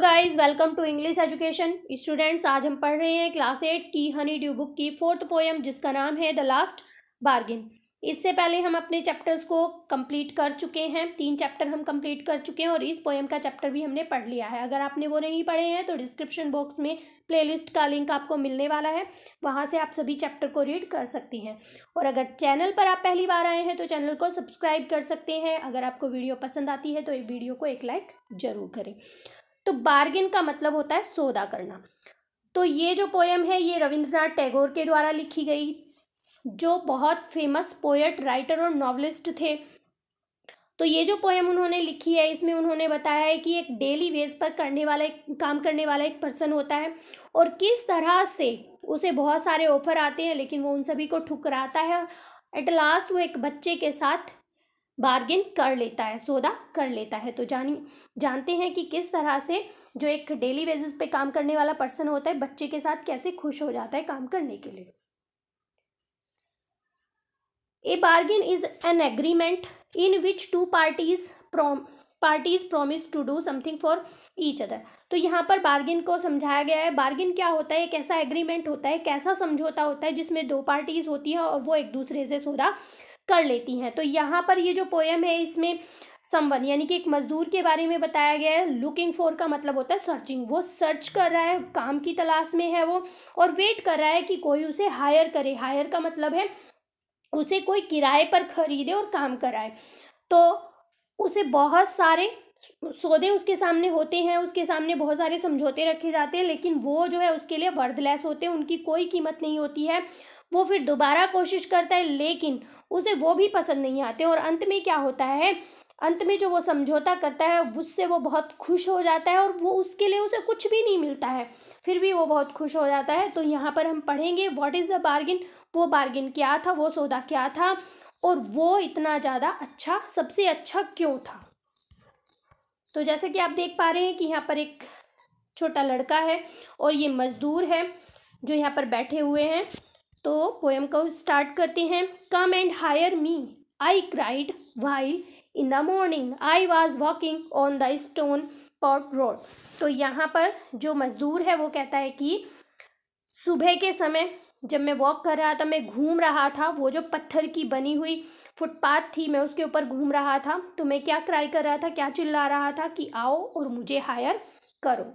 Guys welcome to English education students आज हम पढ़ रहे हैं क्लास एट की हनी ड्यू बुक की फोर्थ पोएम जिसका नाम है द लास्ट बार्गिन इससे पहले हम अपने चैप्टर्स को कंप्लीट कर चुके हैं तीन चैप्टर हम कंप्लीट कर चुके हैं और इस पोएम का चैप्टर भी हमने पढ़ लिया है अगर आपने वो नहीं पढ़े हैं तो डिस्क्रिप्शन बॉक्स में प्लेलिस्ट का लिंक आपको मिलने वाला है वहाँ से आप सभी चैप्टर को रीड कर सकती हैं और अगर चैनल पर आप पहली बार आए हैं तो चैनल को सब्सक्राइब कर सकते हैं अगर आपको वीडियो पसंद आती है तो वीडियो को एक लाइक ज़रूर करें तो बार्गिन का मतलब होता है सौदा करना तो ये जो पोएम है ये रविंद्रनाथ टैगोर के द्वारा लिखी गई जो बहुत फेमस पोएट राइटर और नॉवलिस्ट थे तो ये जो पोएम उन्होंने लिखी है इसमें उन्होंने बताया है कि एक डेली वेज पर करने वाला एक काम करने वाला एक पर्सन होता है और किस तरह से उसे बहुत सारे ऑफर आते हैं लेकिन वो उन सभी को ठुकराता है एट लास्ट वो एक बच्चे के साथ बार्गेन कर लेता है सौदा कर लेता है तो जानी जानते हैं कि किस तरह से जो एक डेली बेसिस पे काम करने वाला पर्सन होता है बच्चे के साथ कैसे खुश हो जाता है काम करने के लिए a bargain is an agreement in which two parties prom parties promise to do something for each other तो यहाँ पर बार्गिन को समझाया गया है बार्गिन क्या होता है एक ऐसा एग्रीमेंट होता है एक ऐसा समझौता होता है जिसमें दो पार्टीज होती है और वो एक दूसरे से सौदा कर लेती हैं तो यहाँ पर ये जो पोएम है इसमें समवन यानी कि एक मजदूर के बारे में बताया गया है लुकिंग फॉर का मतलब होता है सर्चिंग वो सर्च कर रहा है काम की तलाश में है वो और वेट कर रहा है कि कोई उसे हायर करे हायर का मतलब है उसे कोई किराए पर खरीदे और काम कराए तो उसे बहुत सारे सौदे उसके सामने होते हैं उसके सामने बहुत सारे समझौते रखे जाते हैं लेकिन वो जो है उसके लिए वर्थलेस होते हैं उनकी कोई कीमत नहीं होती है वो फिर दोबारा कोशिश करता है लेकिन उसे वो भी पसंद नहीं आते और अंत में क्या होता है अंत में जो वो समझौता करता है उससे वो बहुत खुश हो जाता है और वो उसके लिए उसे कुछ भी नहीं मिलता है फिर भी वो बहुत खुश हो जाता है तो यहाँ पर हम पढ़ेंगे व्हाट इज़ द बार्गिन वो बार्गिन क्या था वो सौदा क्या था और वो इतना ज़्यादा अच्छा सबसे अच्छा क्यों था तो जैसे कि आप देख पा रहे हैं कि यहाँ पर एक छोटा लड़का है और ये मज़दूर है जो यहाँ पर बैठे हुए हैं तो पोएम को स्टार्ट करते हैं come and hire me I cried while in the morning I was walking on the stone pot road तो यहाँ पर जो मज़दूर है वो कहता है कि सुबह के समय जब मैं वॉक कर रहा था मैं घूम रहा था वो जो पत्थर की बनी हुई फुटपाथ थी मैं उसके ऊपर घूम रहा था तो मैं क्या क्राई कर रहा था क्या चिल्ला रहा था कि आओ और मुझे हायर करो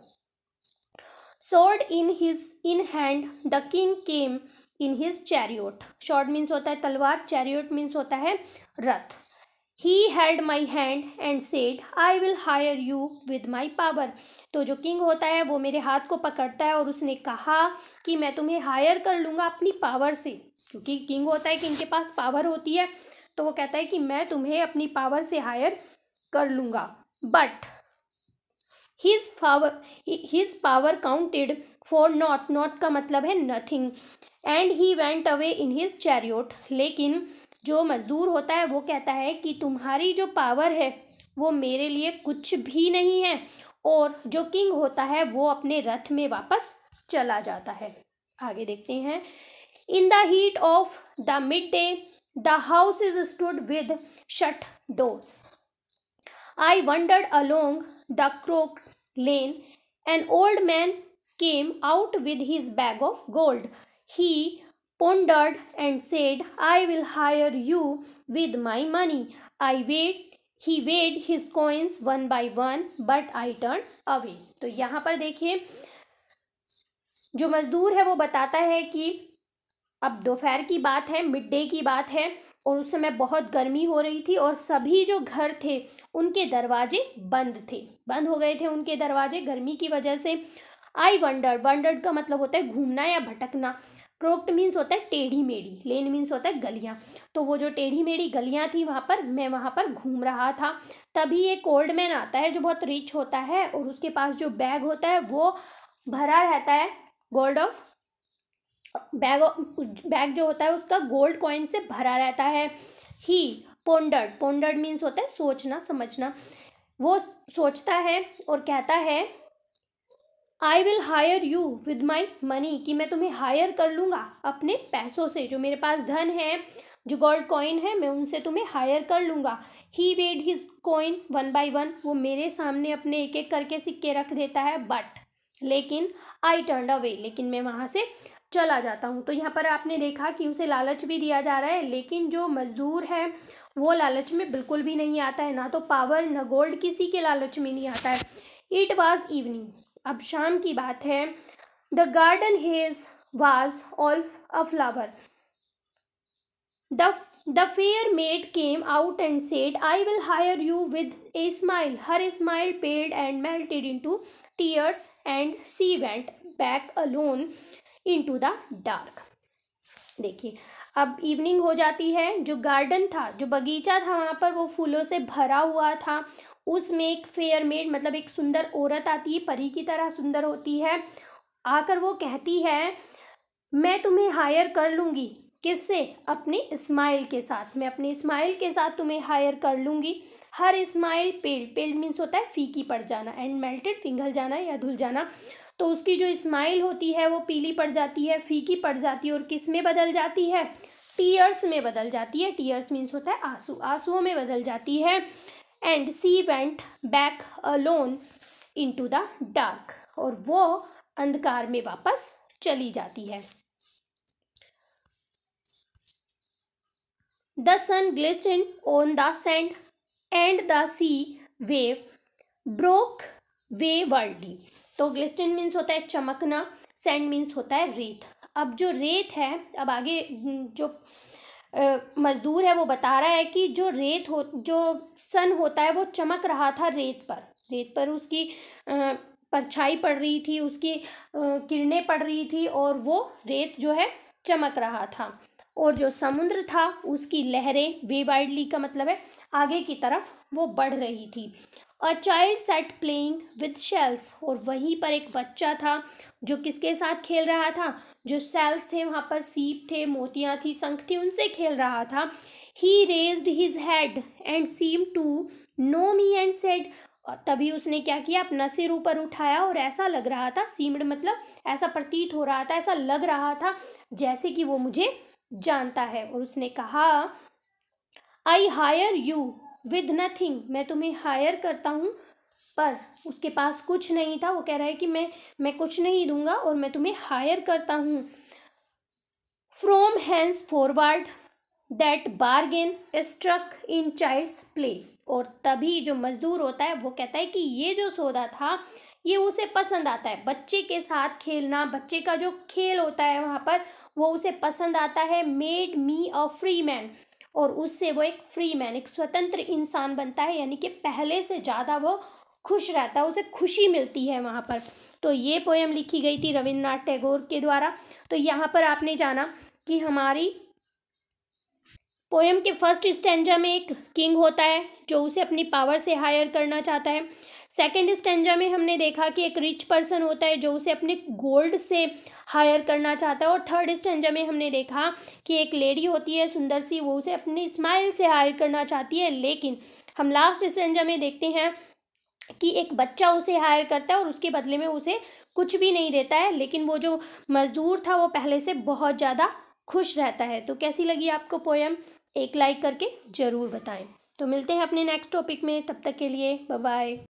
sword in his in hand the king came in his chariot sword means होता है तलवार चैरियोट मीन्स होता है रथ he held my hand and said I will hire you with my power तो जो किंग होता है वो मेरे हाथ को पकड़ता है और उसने कहा कि मैं तुम्हें हायर कर लूँगा अपनी पावर से क्योंकि किंग होता है किंग के पास पावर होती है तो वो कहता है कि मैं तुम्हें अपनी पावर से हायर कर लूँगा but his power his power counted for nought nought का मतलब है nothing and he went away in his chariot लेकिन जो मजदूर होता है वो कहता है कि तुम्हारी जो पावर है वो मेरे लिए कुछ भी नहीं है और जो किंग होता है वो अपने रथ में वापस चला जाता है आगे देखते हैं in the heat of the midday the house is stood with shut doors I wandered along the crooked lane an old man came out with his bag of gold He pondered and said, I will hire you with my money. I wait he weighed his coins one by one but I turn away तो यहाँ पर देखिए जो मजदूर है वो बताता है कि अब दोपहर की बात है मिड डे की बात है और उस समय बहुत गर्मी हो रही थी और सभी जो घर थे उनके दरवाजे बंद थे बंद हो गए थे उनके दरवाजे गर्मी की वजह से आई वंडर वंडर का मतलब होता है घूमना या भटकना क्रोक्ट मीन्स होता है टेढ़ी मेढ़ी लेन मीन्स होता है गलियाँ तो वो जो टेढ़ी मेढ़ी गलियाँ थी वहाँ पर मैं वहाँ पर घूम रहा था तभी एक ओल्ड मैन आता है जो बहुत रिच होता है और उसके पास जो बैग होता है वो भरा रहता है गोल्ड ऑफ बैग बैग जो होता है उसका गोल्ड कॉइन से भरा रहता है ही पोंडर्ड पोंडर्ड मीन्स होता है सोचना समझना वो सोचता है और कहता है I will hire you with my money कि मैं तुम्हें हायर कर लूँगा अपने पैसों से जो मेरे पास धन है जो गोल्ड कॉइन है मैं उनसे तुम्हें हायर कर लूँगा he weighed his coin one by one वो मेरे सामने अपने एक एक करके सिक्के रख देता है बट लेकिन आई टर्न अवे लेकिन मैं वहाँ से चला जाता हूँ तो यहाँ पर आपने देखा कि उसे लालच भी दिया जा रहा है लेकिन जो मज़दूर है वो लालच में बिल्कुल भी नहीं आता है ना तो पावर ना गोल्ड किसी के लालच में नहीं आता है इट वॉज़ इवनिंग अब शाम की बात है the garden hedge was all a flower the the fair maid came out and said I will hire you with a smile her smile paid and melted into tears and she went back alone into the dark देखिए अब evening हो जाती है जो garden था जो बगीचा था वहाँ पर वो फूलों से भरा हुआ था उसमें एक फेयर मेड मतलब एक सुंदर औरत आती है परी की तरह सुंदर होती है आकर वो कहती है मैं तुम्हें हायर कर लूँगी किससे अपने स्माइल के साथ मैं अपने स्माइल के साथ तुम्हें हायर कर लूँगी हर स्माइल पेल पेल मीन्स होता है फीकी पड़ जाना एंड मेल्टेड पिघल जाना या धुल जाना तो उसकी जो स्माइल होती है वो पीली पड़ जाती है फीकी पड़ जाती है और किस में बदल जाती है टीयर्स में बदल जाती है टीयर्स मीन्स होता है आंसू आंसुओं में बदल जाती है and she went back alone to the dark और वो अंधकार में वापस चली जाती है the sun glistened on the sand and the sea wave broke waywardly तो ग्लिस्टन मीन्स होता है चमकना सेंड मीन्स होता है रेत अब जो रेत है अब आगे जो मज़दूर है वो बता रहा है कि जो रेत हो जो सन होता है वो चमक रहा था रेत पर रेत पर उसकी परछाई पड़ रही थी उसकी किरणें पड़ रही थी और वो रेत जो है चमक रहा था और जो समुद्र था उसकी लहरें वे वाइडली का मतलब है आगे की तरफ वो बढ़ रही थी a child sat playing with shells और वहीं पर एक बच्चा था जो किसके साथ खेल रहा था जो सेल्स थे वहाँ पर सीप थे मोतियाँ थी शंख थी उनसे खेल रहा था he raised his head and seemed to know me and said और तभी उसने क्या किया अपना सिर ऊपर उठाया और ऐसा लग रहा था सीमड मतलब ऐसा प्रतीत हो रहा था ऐसा लग रहा था जैसे कि वो मुझे जानता है और उसने कहा I hire you with nothing मैं तुम्हें हायर करता हूँ पर उसके पास कुछ नहीं था वो कह रहा है कि मैं मैं कुछ नहीं दूंगा और मैं तुम्हें हायर करता हूँ from henceforward that bargain struck in child's play और तभी जो मजदूर होता है वो कहता है कि ये जो सौदा था ये उसे पसंद आता है बच्चे के साथ खेलना बच्चे का जो खेल होता है वहाँ पर वो उसे पसंद आता है made me a free man और उससे वो एक फ्री मैन एक स्वतंत्र इंसान बनता है यानी कि पहले से ज़्यादा वो खुश रहता है उसे खुशी मिलती है वहाँ पर तो ये पोएम लिखी गई थी रविन्द्रनाथ टैगोर के द्वारा तो यहाँ पर आपने जाना कि हमारी पोएम के फर्स्ट स्टैंडर्ड में एक किंग होता है जो उसे अपनी पावर से हायर करना चाहता है सेकेंड स्टेंजा में हमने देखा कि एक रिच पर्सन होता है जो उसे अपने गोल्ड से हायर करना चाहता है और थर्ड स्टेंजा में हमने देखा कि एक लेडी होती है सुंदर सी वो उसे अपने स्माइल से हायर करना चाहती है लेकिन हम लास्ट स्टेंजा में देखते हैं कि एक बच्चा उसे हायर करता है और उसके बदले में उसे कुछ भी नहीं देता है लेकिन वो जो मज़दूर था वो पहले से बहुत ज़्यादा खुश रहता है तो कैसी लगी आपको पोएम एक लाइक करके ज़रूर बताएं तो मिलते हैं अपने नेक्स्ट टॉपिक में तब तक के लिए बाय